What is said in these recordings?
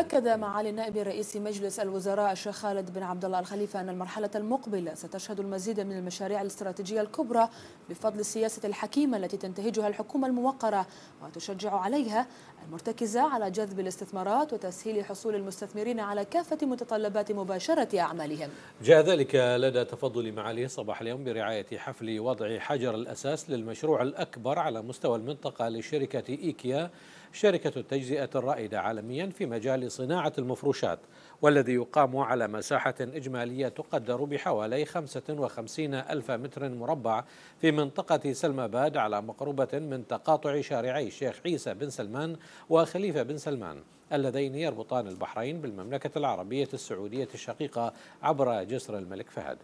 أكد معالي النائب رئيس مجلس الوزراء الشيخ خالد بن عبد الله الخليفة أن المرحلة المقبلة ستشهد المزيد من المشاريع الاستراتيجية الكبرى بفضل السياسة الحكيمة التي تنتهجها الحكومة الموقرة وتشجع عليها المرتكزة على جذب الاستثمارات وتسهيل حصول المستثمرين على كافة متطلبات مباشرة أعمالهم جاء ذلك لدى تفضل معاليه صباح اليوم برعاية حفل وضع حجر الأساس للمشروع الأكبر على مستوى المنطقة لشركة إيكيا شركة التجزئة الرائدة عالميا في مجال صناعة المفروشات والذي يقام على مساحة إجمالية تقدر بحوالي 55 ألف متر مربع في منطقة سلم باد على مقربة من تقاطع شارعي الشيخ عيسى بن سلمان وخليفة بن سلمان اللذين يربطان البحرين بالمملكة العربية السعودية الشقيقة عبر جسر الملك فهد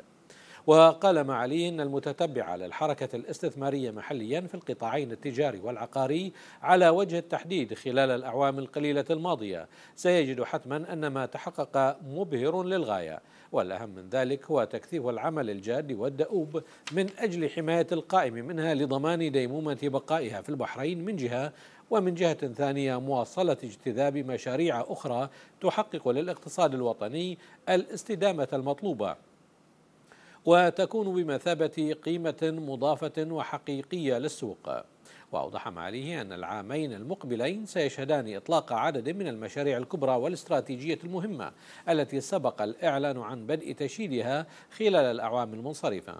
وقال معالي أن المتتبع للحركه الاستثمارية محليا في القطاعين التجاري والعقاري على وجه التحديد خلال الأعوام القليلة الماضية سيجد حتما أن ما تحقق مبهر للغاية والأهم من ذلك هو تكثيف العمل الجاد والدؤوب من أجل حماية القائم منها لضمان ديمومة بقائها في البحرين من جهة ومن جهة ثانية مواصلة اجتذاب مشاريع أخرى تحقق للاقتصاد الوطني الاستدامة المطلوبة وتكون بمثابة قيمة مضافة وحقيقية للسوق وأوضح معاليه أن العامين المقبلين سيشهدان إطلاق عدد من المشاريع الكبرى والاستراتيجية المهمة التي سبق الإعلان عن بدء تشييدها خلال الأعوام المنصرفة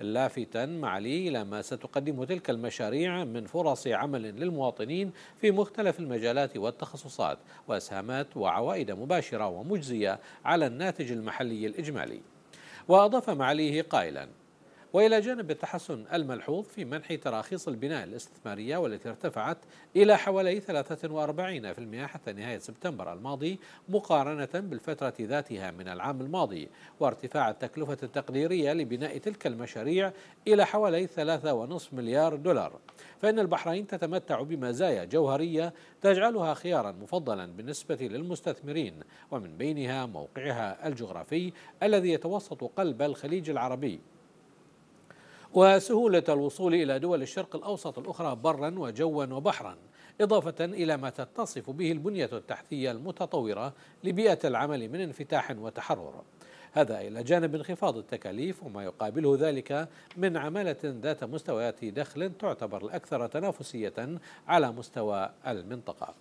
لافتا معاليه إلى ما ستقدمه تلك المشاريع من فرص عمل للمواطنين في مختلف المجالات والتخصصات وإسهامات وعوائد مباشرة ومجزية على الناتج المحلي الإجمالي وأضاف معاليه قائلا وإلى جانب التحسن الملحوظ في منح تراخيص البناء الاستثمارية والتي ارتفعت إلى حوالي 43% حتى نهاية سبتمبر الماضي مقارنة بالفترة ذاتها من العام الماضي وارتفاع التكلفة التقديرية لبناء تلك المشاريع إلى حوالي 3.5 مليار دولار فإن البحرين تتمتع بمزايا جوهرية تجعلها خيارا مفضلا بالنسبة للمستثمرين ومن بينها موقعها الجغرافي الذي يتوسط قلب الخليج العربي وسهولة الوصول إلى دول الشرق الأوسط الأخرى برا وجوا وبحرا إضافة إلى ما تتصف به البنية التحتية المتطورة لبيئة العمل من انفتاح وتحرر هذا إلى جانب انخفاض التكاليف وما يقابله ذلك من عمالة ذات مستويات دخل تعتبر الأكثر تنافسية على مستوى المنطقة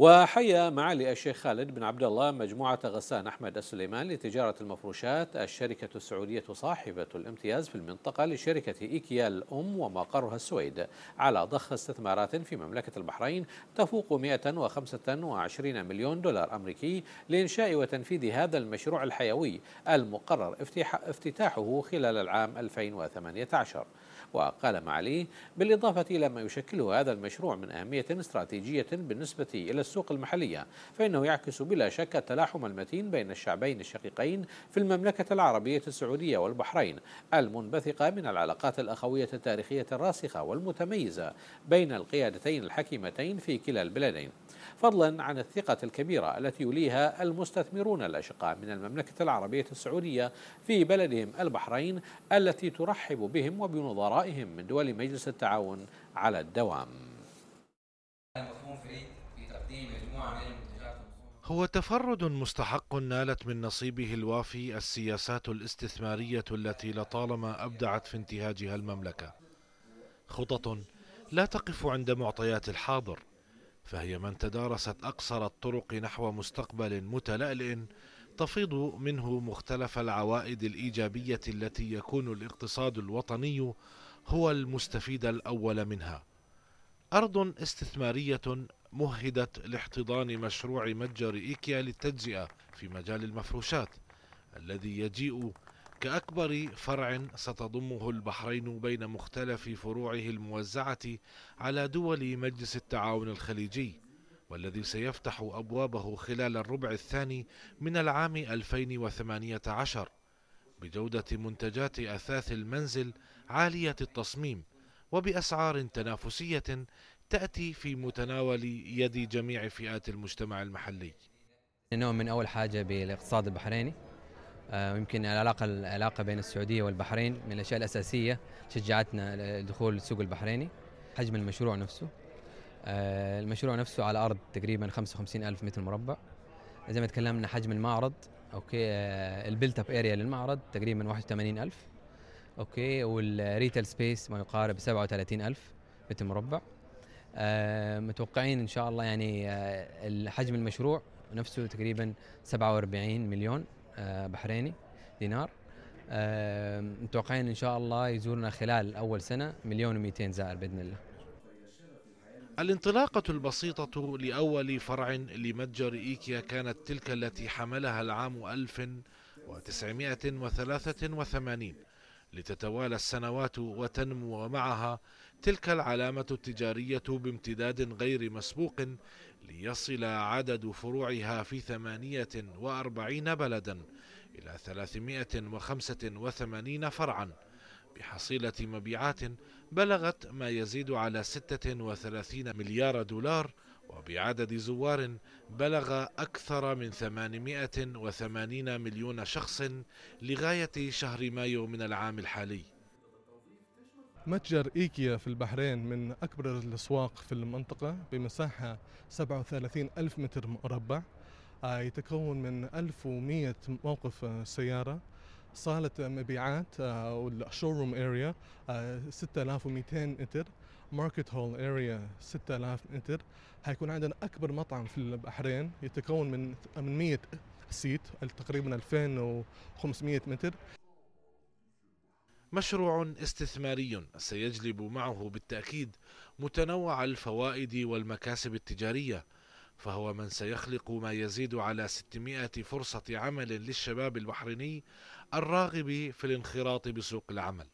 وحيا معالي الشيخ خالد بن عبد الله مجموعة غسان أحمد السليمان لتجارة المفروشات الشركة السعودية صاحبة الامتياز في المنطقة لشركة إيكيا الأم ومقرها السويد على ضخ استثمارات في مملكة البحرين تفوق 125 مليون دولار أمريكي لإنشاء وتنفيذ هذا المشروع الحيوي المقرر افتتاحه خلال العام 2018 وقال معالي بالإضافة إلى ما يشكله هذا المشروع من أهمية استراتيجية بالنسبة إلى السوق المحلية فإنه يعكس بلا شك التلاحم المتين بين الشعبين الشقيقين في المملكة العربية السعودية والبحرين المنبثقة من العلاقات الأخوية التاريخية الراسخة والمتميزة بين القيادتين الحكيمتين في كلا البلدين فضلا عن الثقة الكبيرة التي يوليها المستثمرون الأشقاء من المملكة العربية السعودية في بلدهم البحرين التي ترحب بهم وبنظرائهم من دول مجلس التعاون على الدوام هو تفرد مستحق نالت من نصيبه الوافي السياسات الاستثمارية التي لطالما أبدعت في انتهاجها المملكة خطط لا تقف عند معطيات الحاضر فهي من تدارست أقصر الطرق نحو مستقبل متلألئ تفيض منه مختلف العوائد الإيجابية التي يكون الاقتصاد الوطني هو المستفيد الأول منها أرض استثمارية مهدت لاحتضان مشروع متجر إيكيا للتجزئة في مجال المفروشات الذي يجيء كأكبر فرع ستضمه البحرين بين مختلف فروعه الموزعة على دول مجلس التعاون الخليجي والذي سيفتح أبوابه خلال الربع الثاني من العام 2018 بجودة منتجات أثاث المنزل عالية التصميم وبأسعار تنافسية تأتي في متناول يد جميع فئات المجتمع المحلي نوم من أول حاجة بالاقتصاد البحريني آه، ويمكن العلاقه العلاقه بين السعوديه والبحرين من الاشياء الاساسيه شجعتنا لدخول السوق البحريني حجم المشروع نفسه آه، المشروع نفسه على ارض تقريبا 55 الف متر مربع زي ما تكلمنا حجم المعرض اوكي البيلت اب اريا للمعرض تقريبا 81 الف اوكي والريتيل سبيس ما يقارب 37 الف متر مربع آه، متوقعين ان شاء الله يعني حجم المشروع نفسه تقريبا 47 مليون آه، بحريني دينار متوقعين ان شاء الله يزورنا خلال اول سنه مليون و200 زائر باذن الله الانطلاقة البسيطة لأول فرع لمتجر إيكيا كانت تلك التي حملها العام 1983 لتتوالى السنوات وتنمو معها تلك العلامة التجارية بامتداد غير مسبوق ليصل عدد فروعها في ثمانية وأربعين بلدا إلى ثلاثمائة وخمسة وثمانين فرعا بحصيلة مبيعات بلغت ما يزيد على 36 مليار دولار وبعدد زوار بلغ أكثر من 880 مليون شخص لغاية شهر مايو من العام الحالي متجر إيكيا في البحرين من أكبر الأسواق في المنطقة بمساحة 37 ألف متر مربع آه، يتكون من 1100 موقف سيارة صالة مبيعات أو الشوروم اريا 6200 متر ماركت هول اريا 6000 متر حيكون عندنا اكبر مطعم في البحرين يتكون من 800 سيت تقريبا 2500 متر مشروع استثماري سيجلب معه بالتأكيد متنوع الفوائد والمكاسب التجارية فهو من سيخلق ما يزيد على 600 فرصة عمل للشباب البحريني الراغب في الانخراط بسوق العمل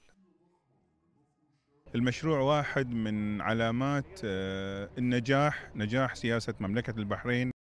المشروع واحد من علامات آه، النجاح نجاح سياسة مملكة البحرين